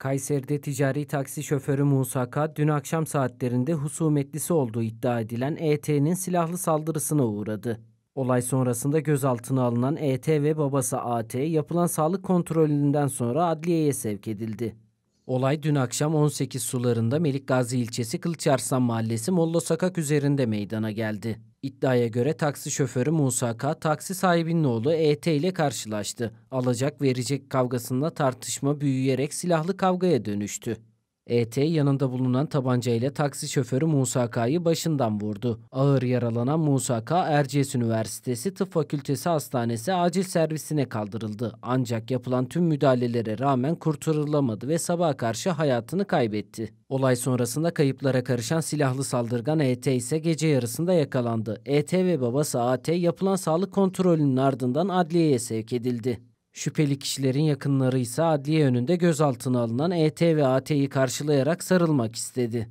Kayseri'de ticari taksi şoförü Musa K. dün akşam saatlerinde husumetlisi olduğu iddia edilen ET'nin silahlı saldırısına uğradı. Olay sonrasında gözaltına alınan ET ve babası AT yapılan sağlık kontrolünden sonra adliyeye sevk edildi. Olay dün akşam 18 sularında Melikgazi ilçesi Kılıçarslan mahallesi Molla Sakak üzerinde meydana geldi. İddiaya göre taksi şoförü Musa K. taksi sahibinin oğlu ET ile karşılaştı. Alacak verecek kavgasında tartışma büyüyerek silahlı kavgaya dönüştü. ET yanında bulunan tabanca ile taksi şoförü Musa K'yı başından vurdu. Ağır yaralanan Musa K, Erciyes Üniversitesi Tıp Fakültesi Hastanesi acil servisine kaldırıldı. Ancak yapılan tüm müdahalelere rağmen kurtarılamadı ve sabaha karşı hayatını kaybetti. Olay sonrasında kayıplara karışan silahlı saldırgan ET ise gece yarısında yakalandı. ET ve babası AT yapılan sağlık kontrolünün ardından adliyeye sevk edildi. Şüpheli kişilerin yakınları ise adliye önünde gözaltına alınan ET ve AT'yi karşılayarak sarılmak istedi.